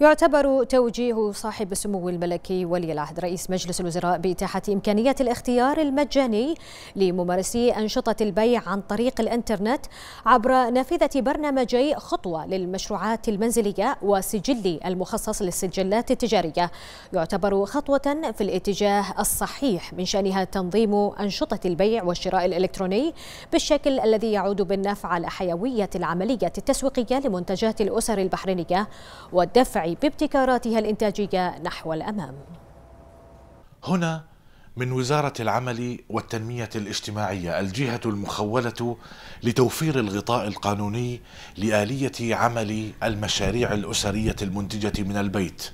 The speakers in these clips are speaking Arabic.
يعتبر توجيه صاحب السمو الملكي ولي العهد رئيس مجلس الوزراء بإتاحة إمكانية الاختيار المجاني لممارسي أنشطة البيع عن طريق الإنترنت عبر نافذة برنامجي خطوة للمشروعات المنزلية وسجلي المخصص للسجلات التجارية يعتبر خطوة في الاتجاه الصحيح من شأنها تنظيم أنشطة البيع والشراء الإلكتروني بالشكل الذي يعود بالنفع على حيوية العملية التسويقية لمنتجات الأسر البحرينية والدفع بابتكاراتها الإنتاجية نحو الأمام هنا من وزارة العمل والتنمية الاجتماعية الجهة المخولة لتوفير الغطاء القانوني لآلية عمل المشاريع الأسرية المنتجة من البيت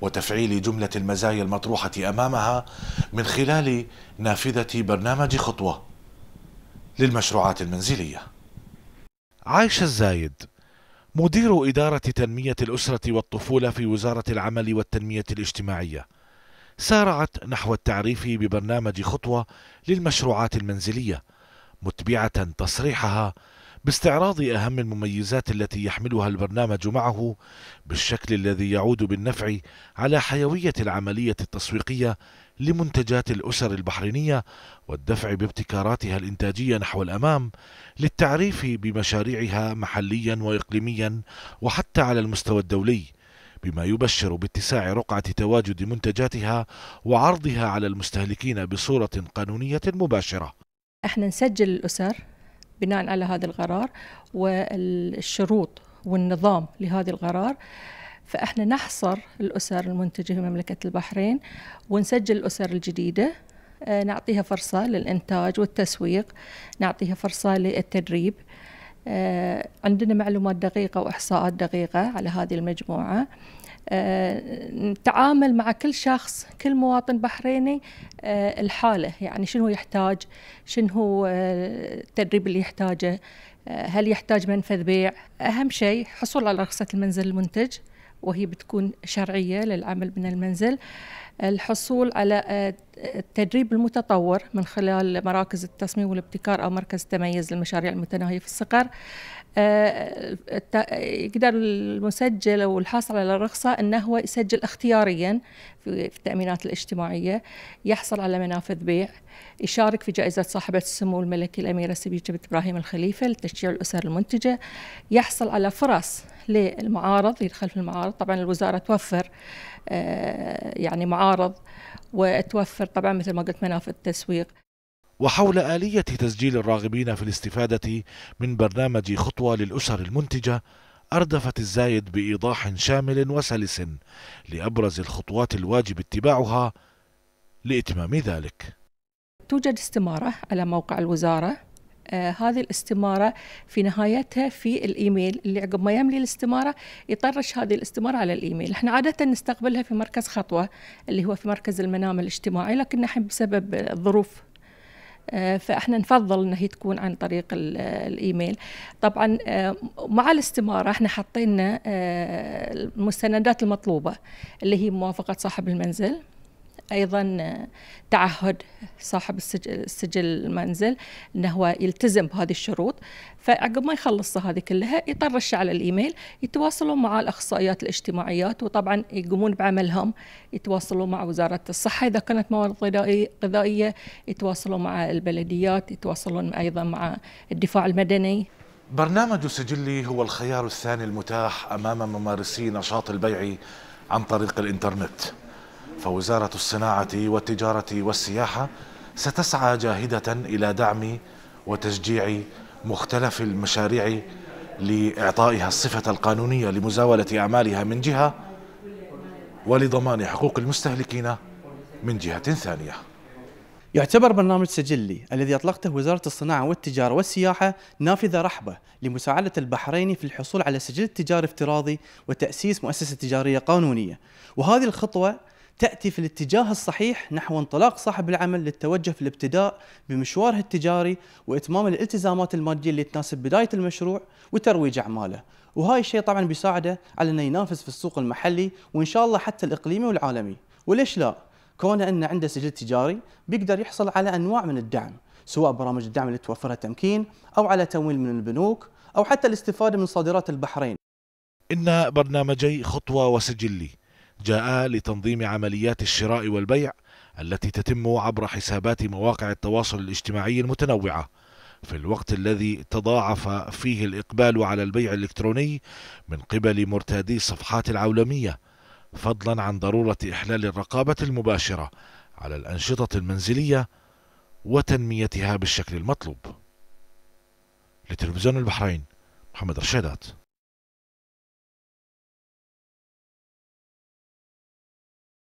وتفعيل جملة المزايا المطروحة أمامها من خلال نافذة برنامج خطوة للمشروعات المنزلية عايشة الزايد مدير إدارة تنمية الأسرة والطفولة في وزارة العمل والتنمية الاجتماعية سارعت نحو التعريف ببرنامج خطوة للمشروعات المنزلية متبعة تصريحها باستعراض أهم المميزات التي يحملها البرنامج معه بالشكل الذي يعود بالنفع على حيوية العملية التسويقية لمنتجات الأسر البحرينية والدفع بابتكاراتها الإنتاجية نحو الأمام للتعريف بمشاريعها محليا وإقليميا وحتى على المستوى الدولي بما يبشر باتساع رقعة تواجد منتجاتها وعرضها على المستهلكين بصورة قانونية مباشرة احنا نسجل الأسر بناء على هذا القرار والشروط والنظام لهذا القرار فاحنا نحصر الاسر المنتجه في مملكه البحرين ونسجل الاسر الجديده آه، نعطيها فرصه للانتاج والتسويق نعطيها فرصه للتدريب آه، عندنا معلومات دقيقه واحصاءات دقيقه على هذه المجموعه آه، نتعامل مع كل شخص كل مواطن بحريني آه، الحاله يعني شنو يحتاج شنو آه، التدريب اللي يحتاجه هل يحتاج منفذ بيع اهم شيء حصول على رخصه المنزل المنتج وهي بتكون شرعيه للعمل من المنزل الحصول على آه، التدريب المتطور من خلال مراكز التصميم والابتكار أو مركز التميز للمشاريع المتناهية في الصغر آه، يقدر المسجل أو الحاصل على الرخصة أنه هو يسجل اختياريا في التأمينات الاجتماعية يحصل على منافذ بيع يشارك في جائزة صاحبة السمو الملكي الأميرة سبيجه بنت إبراهيم الخليفة لتشجيع الأسر المنتجة يحصل على فرص للمعارض يدخل في المعارض طبعا الوزارة توفر آه، يعني معارض المعارض وتوفر طبعا مثل ما قلت منافذ التسويق وحول آلية تسجيل الراغبين في الاستفادة من برنامج خطوة للأسر المنتجة أردفت الزايد بإيضاح شامل وسلس لأبرز الخطوات الواجب اتباعها لإتمام ذلك توجد استمارة على موقع الوزارة آه، هذه الاستمارة في نهايتها في الإيميل اللي عقب ما يملي الاستمارة يطرش هذه الاستمارة على الإيميل احنا عادة نستقبلها في مركز خطوة اللي هو في مركز المنام الاجتماعي لكن نحن بسبب الظروف آه، فاحنا نفضل انها تكون عن طريق الايميل طبعا آه، مع الاستماره احنا حطينا المستندات المطلوبه اللي هي موافقه صاحب المنزل ايضا تعهد صاحب السجل, السجل المنزل انه هو يلتزم بهذه الشروط فعقب ما يخلصها هذه كلها يطرش على الايميل يتواصلوا مع الاخصائيات الاجتماعيات وطبعا يقومون بعملهم يتواصلوا مع وزاره الصحه اذا كانت موارد غذائيه يتواصلوا مع البلديات يتواصلون ايضا مع الدفاع المدني برنامج سجلي هو الخيار الثاني المتاح امام ممارسي نشاط البيع عن طريق الانترنت فوزارة الصناعة والتجارة والسياحة ستسعى جاهدة إلى دعم وتشجيع مختلف المشاريع لإعطائها الصفة القانونية لمزاولة أعمالها من جهة ولضمان حقوق المستهلكين من جهة ثانية يعتبر برنامج سجلي الذي أطلقته وزارة الصناعة والتجارة والسياحة نافذة رحبة لمساعدة البحرين في الحصول على سجل تجاري افتراضي وتأسيس مؤسسة تجارية قانونية وهذه الخطوة تأتي في الاتجاه الصحيح نحو انطلاق صاحب العمل للتوجه في الابتداء بمشواره التجاري وإتمام الالتزامات المادية اللي تناسب بداية المشروع وترويج أعماله وهاي الشيء طبعا بيساعده على أنه ينافس في السوق المحلي وإن شاء الله حتى الإقليمي والعالمي وليش لا؟ كونه أنه عنده سجل تجاري بيقدر يحصل على أنواع من الدعم سواء برامج الدعم اللي توفرها تمكين أو على تمويل من البنوك أو حتى الاستفادة من صادرات البحرين إن برنامجي خطوة وسجلي جاء لتنظيم عمليات الشراء والبيع التي تتم عبر حسابات مواقع التواصل الاجتماعي المتنوعة في الوقت الذي تضاعف فيه الإقبال على البيع الإلكتروني من قبل مرتادي الصفحات العولمية فضلا عن ضرورة إحلال الرقابة المباشرة على الأنشطة المنزلية وتنميتها بالشكل المطلوب لتلفزيون البحرين محمد رشادات